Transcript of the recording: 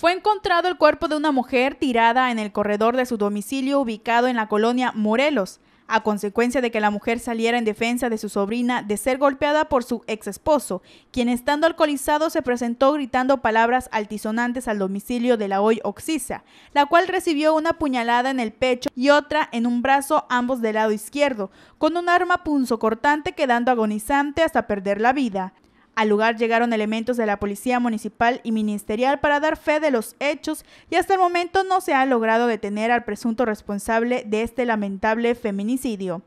Fue encontrado el cuerpo de una mujer tirada en el corredor de su domicilio ubicado en la colonia Morelos, a consecuencia de que la mujer saliera en defensa de su sobrina de ser golpeada por su ex esposo, quien estando alcoholizado se presentó gritando palabras altisonantes al domicilio de la hoy Oxisa, la cual recibió una puñalada en el pecho y otra en un brazo, ambos del lado izquierdo, con un arma punzocortante quedando agonizante hasta perder la vida. Al lugar llegaron elementos de la Policía Municipal y Ministerial para dar fe de los hechos y hasta el momento no se ha logrado detener al presunto responsable de este lamentable feminicidio.